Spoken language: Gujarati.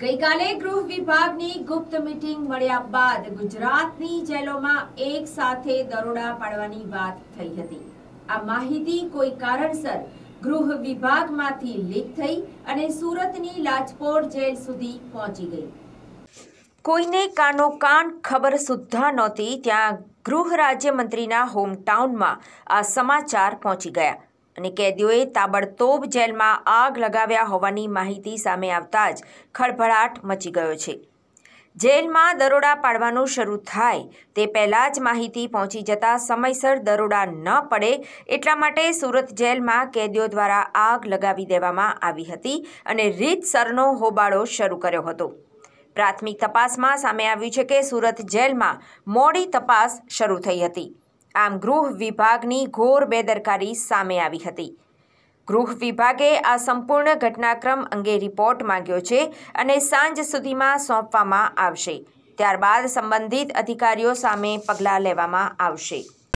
ગઈકાલે ગૃહ વિભાગની ગુપ્ત મીટિંગ મળ્યા બાદ ગુજરાતની જેલોમાં એક સાથે દરોડા પાડવાની વાત થઈ હતી આ માહિતી કોઈ કારણસર ગૃહ વિભાગમાંથી લીક થઈ અને સુરતની લાજપોર જેલ સુધી પહોંચી ગઈ કોઈને કાનો કાન ખબર સુદ્ધા નહોતી ત્યાં ગૃહ રાજ્યમંત્રીના હોમટાઉનમાં આ સમાચાર પહોંચી ગયા અને કેદીઓએ તાબડતોબ જેલમાં આગ લગાવ્યા હોવાની માહિતી સામે આવતા જ ખળભળાટ મચી ગયો છે જેલમાં દરોડા પાડવાનું શરૂ થાય તે પહેલાં જ માહિતી પહોંચી જતા સમયસર દરોડા ન પડે એટલા માટે સુરત જેલમાં કેદીઓ દ્વારા આગ લગાવી દેવામાં આવી હતી અને રીતસરનો હોબાળો શરૂ કર્યો હતો પ્રાથમિક તપાસમાં સામે આવ્યું છે કે સુરત જેલમાં મોડી તપાસ શરૂ થઈ હતી આમ ગૃહ વિભાગની ઘોર બેદરકારી સામે આવી હતી ગૃહ વિભાગે આ સંપૂર્ણ ઘટનાક્રમ અંગે રિપોર્ટ માંગ્યો છે અને સાંજ સુધીમાં સોંપવામાં આવશે ત્યારબાદ સંબંધિત અધિકારીઓ સામે પગલાં લેવામાં આવશે